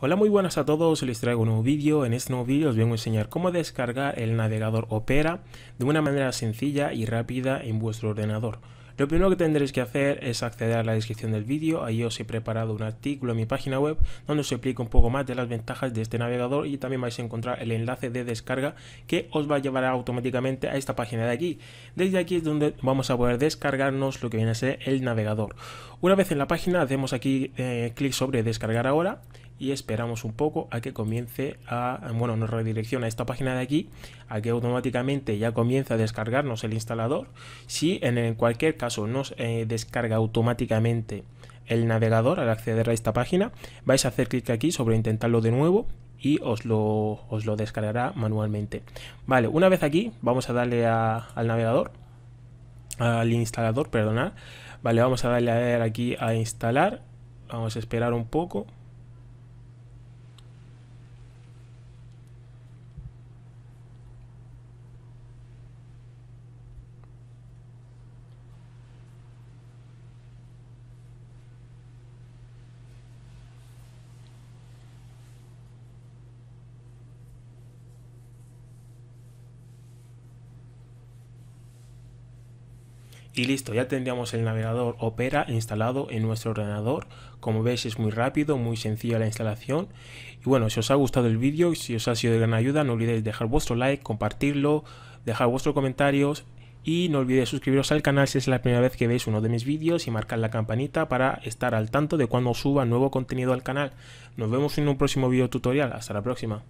Hola muy buenas a todos, les traigo un nuevo vídeo, en este nuevo vídeo os vengo a enseñar cómo descargar el navegador Opera de una manera sencilla y rápida en vuestro ordenador. Lo primero que tendréis que hacer es acceder a la descripción del vídeo, ahí os he preparado un artículo en mi página web donde os explico un poco más de las ventajas de este navegador y también vais a encontrar el enlace de descarga que os va a llevar automáticamente a esta página de aquí. Desde aquí es donde vamos a poder descargarnos lo que viene a ser el navegador. Una vez en la página hacemos aquí eh, clic sobre descargar ahora y esperamos un poco a que comience a, bueno, nos redirecciona a esta página de aquí, a que automáticamente ya comienza a descargarnos el instalador. Si en cualquier caso nos eh, descarga automáticamente el navegador al acceder a esta página, vais a hacer clic aquí sobre intentarlo de nuevo y os lo, os lo descargará manualmente. Vale, una vez aquí vamos a darle al navegador, al instalador, perdonad. Vale, vamos a darle aquí a instalar. Vamos a esperar un poco. Y listo, ya tendríamos el navegador Opera instalado en nuestro ordenador. Como veis es muy rápido, muy sencilla la instalación. Y bueno, si os ha gustado el vídeo, y si os ha sido de gran ayuda, no olvidéis dejar vuestro like, compartirlo, dejar vuestros comentarios y no olvidéis suscribiros al canal si es la primera vez que veis uno de mis vídeos y marcar la campanita para estar al tanto de cuando suba nuevo contenido al canal. Nos vemos en un próximo vídeo tutorial. Hasta la próxima.